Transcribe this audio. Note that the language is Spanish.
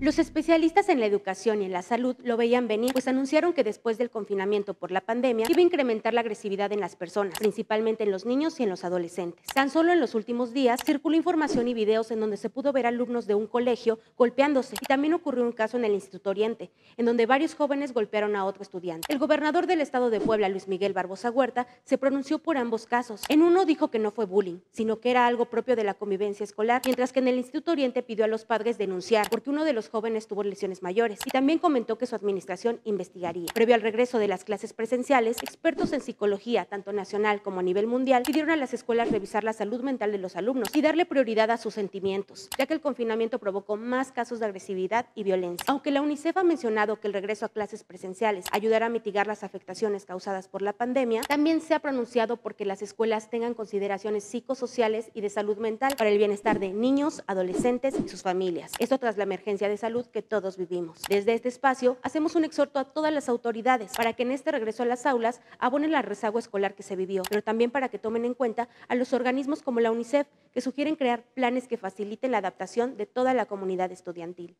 Los especialistas en la educación y en la salud lo veían venir, pues anunciaron que después del confinamiento por la pandemia iba a incrementar la agresividad en las personas, principalmente en los niños y en los adolescentes. Tan solo en los últimos días circuló información y videos en donde se pudo ver alumnos de un colegio golpeándose y también ocurrió un caso en el Instituto Oriente, en donde varios jóvenes golpearon a otro estudiante. El gobernador del estado de Puebla, Luis Miguel Barbosa Huerta, se pronunció por ambos casos. En uno dijo que no fue bullying, sino que era algo propio de la convivencia escolar, mientras que en el Instituto Oriente pidió a los padres denunciar, porque uno de los jóvenes tuvo lesiones mayores y también comentó que su administración investigaría. Previo al regreso de las clases presenciales, expertos en psicología, tanto nacional como a nivel mundial, pidieron a las escuelas revisar la salud mental de los alumnos y darle prioridad a sus sentimientos, ya que el confinamiento provocó más casos de agresividad y violencia. Aunque la UNICEF ha mencionado que el regreso a clases presenciales ayudará a mitigar las afectaciones causadas por la pandemia, también se ha pronunciado porque las escuelas tengan consideraciones psicosociales y de salud mental para el bienestar de niños, adolescentes y sus familias. Esto tras la emergencia de salud que todos vivimos. Desde este espacio hacemos un exhorto a todas las autoridades para que en este regreso a las aulas abonen la rezago escolar que se vivió, pero también para que tomen en cuenta a los organismos como la UNICEF, que sugieren crear planes que faciliten la adaptación de toda la comunidad estudiantil.